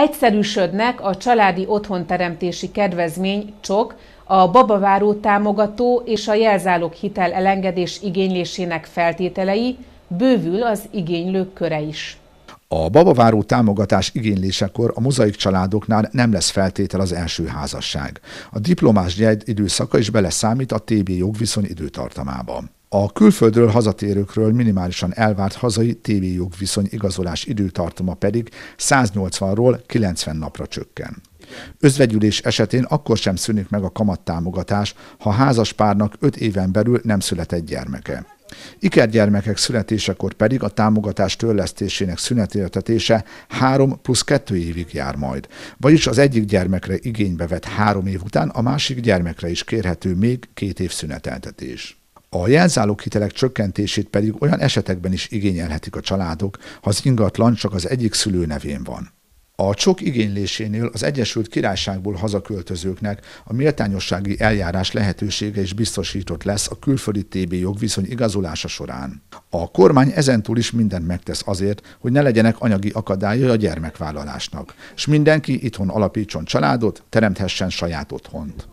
Egyszerűsödnek a családi otthonteremtési kedvezmény csok, a babaváró támogató és a jelzálók hitel elengedés igénylésének feltételei, bővül az igénylők köre is. A babaváró támogatás igénylésekor a mozaik családoknál nem lesz feltétel az első házasság. A diplomás gyed időszaka is beleszámít a TB jogviszony időtartamába. A külföldről hazatérőkről minimálisan elvárt hazai tévéjogviszony viszony igazolás időtartama pedig 180-ról 90 napra csökken. Özvegyülés esetén akkor sem szűnik meg a kamattámogatás, ha házas párnak 5 éven belül nem született gyermeke. Ikergyermekek születésekor pedig a támogatás törlesztésének szünetéltetése 3 plusz 2 évig jár majd, vagyis az egyik gyermekre igénybe vett 3 év után a másik gyermekre is kérhető még 2 év szüneteltetés. A hitelek csökkentését pedig olyan esetekben is igényelhetik a családok, ha az ingatlan csak az egyik szülő nevén van. A csok igénylésénél az Egyesült Királyságból hazaköltözőknek a méltányossági eljárás lehetősége is biztosított lesz a külföldi TB jogviszony igazolása során. A kormány ezentúl is mindent megtesz azért, hogy ne legyenek anyagi akadályai a gyermekvállalásnak, és mindenki itthon alapítson családot, teremthessen saját otthont.